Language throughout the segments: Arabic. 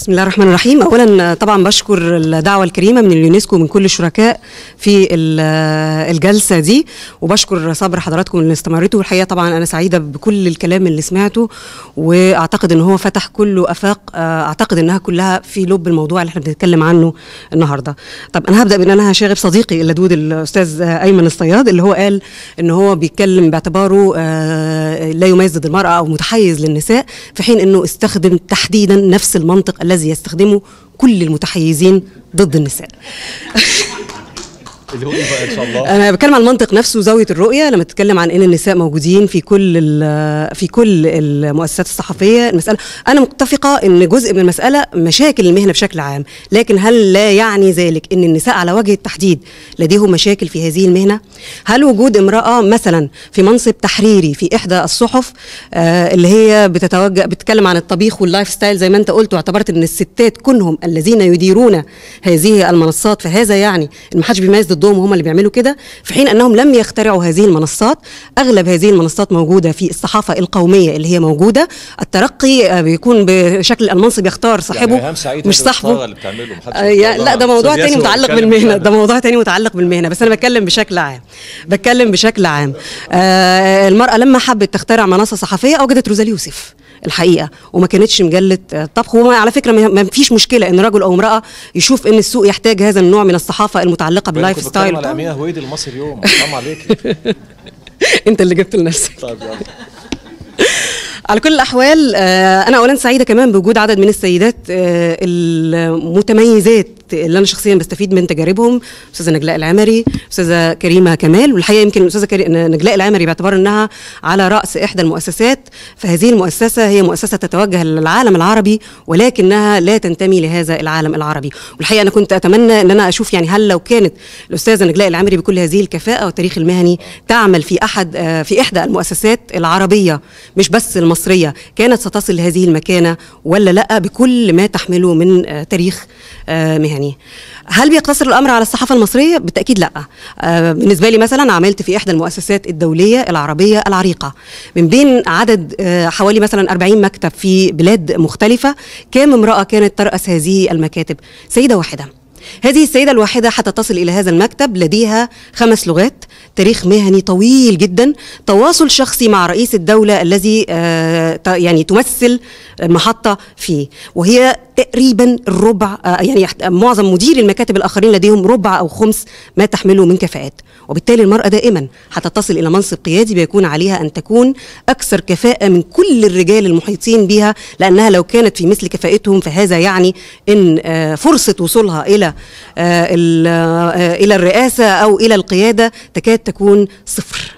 بسم الله الرحمن الرحيم اولا طبعا بشكر الدعوه الكريمه من اليونسكو ومن كل الشركاء في الجلسه دي وبشكر صبر حضراتكم اللي استمرتوا والحقيقه طبعا انا سعيده بكل الكلام اللي سمعته واعتقد ان هو فتح كله افاق آه، اعتقد انها كلها في لب الموضوع اللي احنا بنتكلم عنه النهارده طب انا هبدا بان انا هشاغب صديقي اللدود الاستاذ ايمن الصياد اللي هو قال ان هو بيتكلم باعتباره آه، لا يميز ضد المراه او متحيز للنساء في حين انه استخدم تحديدا نفس المنطق الذي يستخدمه كل المتحيزين ضد النساء ان شاء الله انا بتكلم عن المنطق نفسه زاويه الرؤيه لما تتكلم عن ان النساء موجودين في كل آه، في كل المؤسسات الصحفيه المساله انا متفقه ان جزء من المساله مشاكل المهنه بشكل عام لكن هل لا يعني ذلك ان النساء على وجه التحديد لديهم مشاكل في هذه المهنه هل وجود امراه مثلا في منصب تحريري في احدى الصحف آه، اللي هي بتتوجه بتتكلم عن الطبيخ واللايف ستايل زي ما انت قلت واعتبرت ان الستات كلهم الذين يديرون هذه المنصات فهذا يعني ان ما حدش بيميز ضدهم هم اللي بيعملوا كده في حين انهم لم يخترعوا هذه المنصات اغلب هذه المنصات موجوده في الصحافه القوميه اللي هي موجوده الترقي آه، بيكون بشكل المنصب يختار يعني صاحبه يعني مش صاحبه اللي آه، لا ده موضوع تاني متعلق بالمهنه ده موضوع تاني متعلق بالمهنه بس انا بتكلم بشكل عام بتكلم بشكل عام آه المراه لما حبت تخترع منصه صحفيه اوجدت روزالي يوسف الحقيقه وما كانتش مجله آه، طبخ وعلى فكره ما فيش مشكله ان رجل او امراه يشوف ان السوق يحتاج هذا النوع من الصحافه المتعلقه باللايف ستايل على امينه هويد المصري يوم حرام عليك انت اللي جبت لنفسك طيب يلا على كل الاحوال آه، انا اولا سعيده كمان بوجود عدد من السيدات آه، المتميزات اللي انا شخصيا بستفيد من تجاربهم استاذه نجلاء العمري استاذه كريمه كمال والحقيقه يمكن الاستاذه كري... نجلاء العمري باعتبار انها على راس احدى المؤسسات فهذه المؤسسه هي مؤسسه تتوجه للعالم العربي ولكنها لا تنتمي لهذا العالم العربي والحقيقه انا كنت اتمنى ان انا اشوف يعني هل لو كانت الاستاذه نجلاء العمري بكل هذه الكفاءه والتاريخ المهني تعمل في احد آه، في احدى المؤسسات العربيه مش بس المصريه كانت ستصل لهذه المكانه ولا لا بكل ما تحمله من آه، تاريخ آه، مهني يعني هل بيقتصر الامر على الصحافه المصريه بالتاكيد لا آه، بالنسبه لي مثلا عملت في احدى المؤسسات الدوليه العربيه العريقه من بين عدد آه، حوالي مثلا 40 مكتب في بلاد مختلفه كام امراه كانت تراس هذه المكاتب سيده واحده هذه السيدة الواحدة حتى تصل إلى هذا المكتب لديها خمس لغات تاريخ مهني طويل جدا تواصل شخصي مع رئيس الدولة الذي آه، يعني تمثل محطة فيه وهي تقريبا الربع آه، يعني معظم مدير المكاتب الآخرين لديهم ربع أو خمس ما تحمله من كفاءات وبالتالي المرأة دائما حتى تصل إلى منصب قيادي بيكون عليها أن تكون أكثر كفاءة من كل الرجال المحيطين بها لأنها لو كانت في مثل كفاءتهم فهذا يعني أن آه، فرصة وصولها إلى إلى الرئاسة أو إلى القيادة تكاد تكون صفر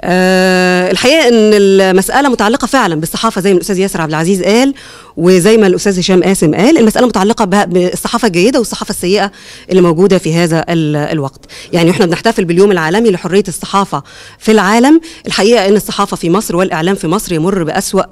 أه الحقيقه ان المساله متعلقه فعلا بالصحافه زي ما الاستاذ ياسر عبد العزيز قال وزي ما الاستاذ هشام قاسم قال المساله متعلقه بالصحافه الجيده والصحافه السيئه اللي موجوده في هذا الوقت يعني احنا بنحتفل باليوم العالمي لحريه الصحافه في العالم الحقيقه ان الصحافه في مصر والاعلام في مصر يمر باسوا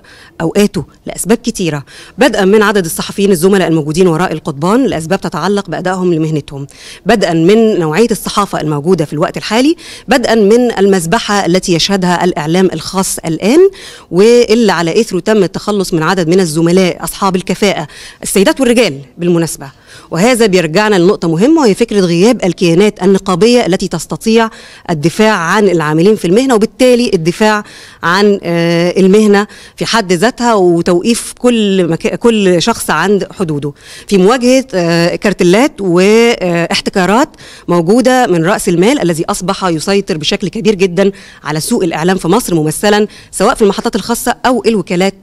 اوقاته لاسباب كثيره بدءا من عدد الصحفيين الزملاء الموجودين وراء القضبان لاسباب تتعلق بادائهم لمهنتهم بدءا من نوعيه الصحافه الموجوده في الوقت الحالي بدءا من المذبحه التي يشهدها الاعلام الخاص الان واللي على اثره تم التخلص من عدد من الزملاء أصحاب الكفاءة السيدات والرجال بالمناسبة وهذا بيرجعنا لنقطة مهمة وهي فكرة غياب الكيانات النقابية التي تستطيع الدفاع عن العاملين في المهنة وبالتالي الدفاع عن آه، المهنة في حد ذاتها وتوقيف كل مك... كل شخص عند حدوده في مواجهة آه، كارتلات واحتكارات موجودة من رأس المال الذي أصبح يسيطر بشكل كبير جدا على سوق الإعلام في مصر ممثلا سواء في المحطات الخاصة أو الوكالات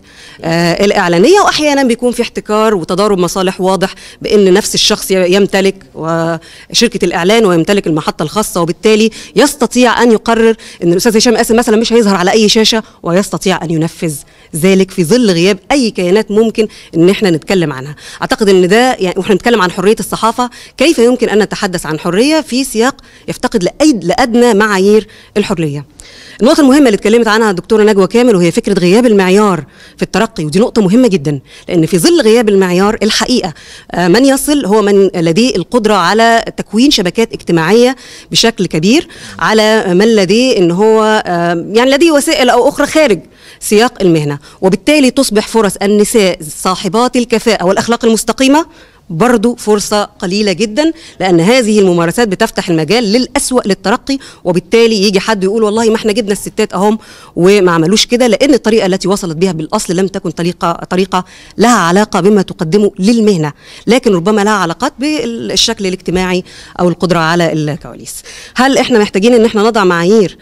آه، الإعلانية وأحيانا بيكون في احتكار وتضارب مصالح واضح بأن نفس الشخص يمتلك شركه الاعلان ويمتلك المحطه الخاصه وبالتالي يستطيع ان يقرر ان الاستاذ هشام قاسم مثلا مش هيظهر على اي شاشه ويستطيع ان ينفذ ذلك في ظل غياب اي كيانات ممكن ان احنا نتكلم عنها اعتقد ان ده يعني واحنا بنتكلم عن حريه الصحافه كيف يمكن ان نتحدث عن حريه في سياق يفتقد لادنى معايير الحريه النقطة المهمة اللي اتكلمت عنها الدكتورة نجوى كامل وهي فكرة غياب المعيار في الترقي ودي نقطة مهمة جدا لأن في ظل غياب المعيار الحقيقة آه، من يصل هو من لديه القدرة على تكوين شبكات اجتماعية بشكل كبير على من لديه ان هو آه، يعني لديه وسائل او اخرى خارج سياق المهنه وبالتالي تصبح فرص النساء صاحبات الكفاءه والاخلاق المستقيمه برضو فرصة قليلة جدا لأن هذه الممارسات بتفتح المجال للأسوأ للترقي وبالتالي يجي حد يقول والله ما احنا جبنا الستات أهم وما عملوش كده لأن الطريقة التي وصلت بها بالأصل لم تكن طريقة طريقة لها علاقة بما تقدمه للمهنة لكن ربما لها علاقات بالشكل الاجتماعي أو القدرة على الكواليس هل احنا محتاجين ان احنا نضع معايير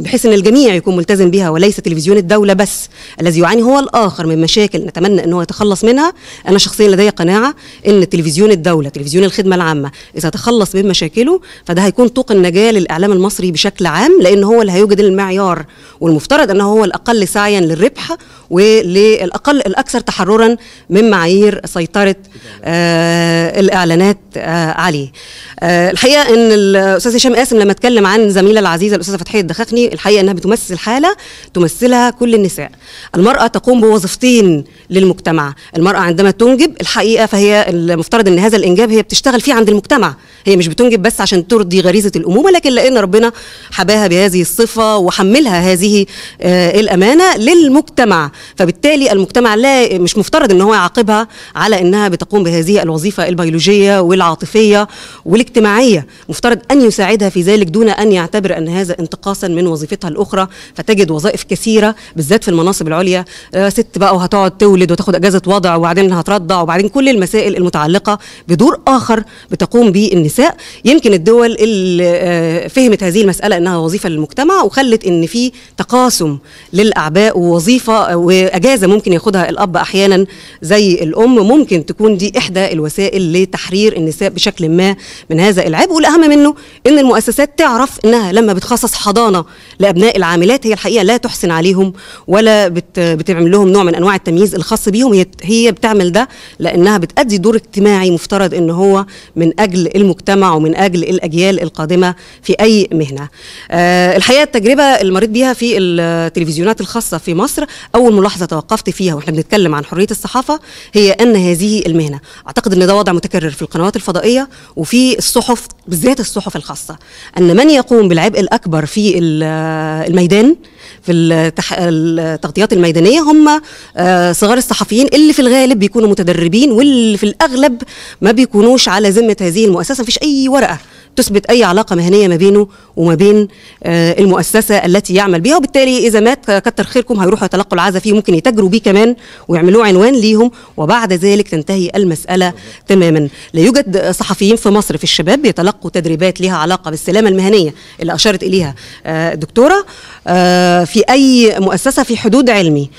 بحيث ان الجميع يكون ملتزم بها وليس تلفزيون الدولة بس الذي يعاني هو الآخر من مشاكل نتمنى ان هو يتخلص منها أنا شخصيا لدي قناعة ان تلفزيون الدوله تلفزيون الخدمه العامه اذا تخلص من مشاكله فده هيكون طوق النجاه للاعلام المصري بشكل عام لان هو اللي هيوجد المعيار والمفترض ان هو الاقل سعيا للربح وللاقل الاكثر تحررا من معايير سيطره آه الاعلانات آه عليه آه الحقيقه ان الاستاذ هشام قاسم لما اتكلم عن زميله العزيزه الاستاذه فتحيه الدخخني الحقيقه انها بتمثل حاله تمثلها كل النساء المراه تقوم بوظيفتين للمجتمع المراه عندما تنجب الحقيقه فهي المفترض ان هذا الانجاب هي بتشتغل فيه عند المجتمع هي مش بتنجب بس عشان ترضي غريزه الامومه لكن لان ربنا حباها بهذه الصفه وحملها هذه آه، الامانه للمجتمع فبالتالي المجتمع لا مش مفترض ان هو يعاقبها على انها بتقوم بهذه الوظيفه البيولوجيه والعاطفيه والاجتماعيه مفترض ان يساعدها في ذلك دون ان يعتبر ان هذا انتقاصا من وظيفتها الاخرى فتجد وظائف كثيره بالذات في المناصب العليا آه، ست بقى وهتقعد تولد وتاخد اجازه وضع وبعدين هترضع وبعدين كل المسائل المسائل المتعلقه بدور اخر بتقوم به النساء يمكن الدول اللي آه، فهمت هذه المساله انها وظيفه للمجتمع وخلت ان في تقاسم للاعباء ووظيفه واجازه ممكن ياخدها الاب احيانا زي الام ممكن تكون دي احدى الوسائل لتحرير النساء بشكل ما من هذا العبء والاهم منه ان المؤسسات تعرف انها لما بتخصص حضانه لابناء العاملات هي الحقيقه لا تحسن عليهم ولا بتعمل لهم نوع من انواع التمييز الخاص بيهم هي بتعمل ده لانها بتأدي يؤدي دور اجتماعي مفترض ان هو من اجل المجتمع ومن اجل الاجيال القادمه في اي مهنه آه، الحقيقه التجربه اللي مريت بيها في التلفزيونات الخاصه في مصر اول ملاحظه توقفت فيها واحنا بنتكلم عن حريه الصحافه هي ان هذه المهنه اعتقد ان ده وضع متكرر في القنوات الفضائيه وفي الصحف بالذات الصحف الخاصه ان من يقوم بالعبء الاكبر في الميدان في التح... التغطيات الميدانيه هم آه، صغار الصحفيين اللي في الغالب بيكونوا متدربين واللي في الاغلب ما بيكونوش على ذمه هذه المؤسسه فيش اي ورقه تثبت اي علاقه مهنيه ما بينه وما بين آه، المؤسسه التي يعمل بها وبالتالي اذا مات كتر خيركم هيروحوا يتلقوا العزاء فيه ممكن يتاجروا بيه كمان ويعملوه عنوان ليهم وبعد ذلك تنتهي المساله تماما لا يوجد صحفيين في مصر في الشباب بيتلقوا تدريبات لها علاقه بالسلامه المهنيه اللي اشارت اليها الدكتوره آه، آه، في اي مؤسسه في حدود علمي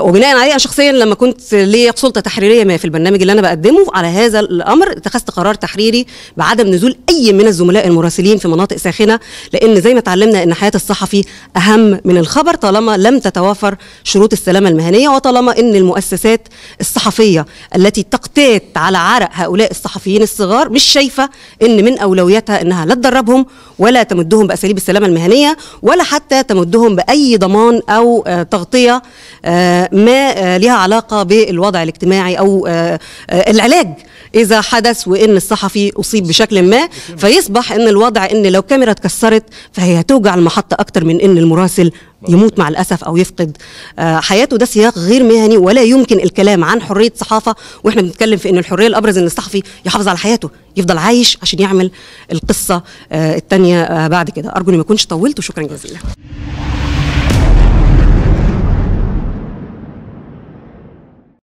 وبناء عليها شخصيا لما كنت ليا سلطه تحريريه ما في البرنامج اللي انا بقدمه على هذا الامر اتخذت قرار تحريري بعدم نزول اي من الزملاء المراسلين في مناطق ساخنه لان زي ما اتعلمنا ان حياه الصحفي اهم من الخبر طالما لم تتوافر شروط السلامه المهنيه وطالما ان المؤسسات الصحفيه التي تقتات على عرق هؤلاء الصحفيين الصغار مش شايفه ان من اولوياتها انها لا تدربهم ولا تمدهم باساليب السلامه المهنيه ولا حتى تمدهم باي ضمان او آه، تغطيه آه، ما آه، لها علاقه بالوضع الاجتماعي او العلاج اذا حدث وان الصحفي اصيب بشكل ما فيصبح ان الوضع ان لو كاميرا اتكسرت فهي هتوجع المحطه اكتر من ان المراسل يموت مع الاسف او يفقد آه، حياته ده سياق غير مهني ولا يمكن الكلام عن حريه صحافه واحنا بنتكلم في ان الحريه الابرز ان الصحفي يحافظ على حياته يفضل عايش عشان يعمل القصه آه، الثانيه آه، بعد كده ارجو اني ما اكونش طولت وشكرا جزيلا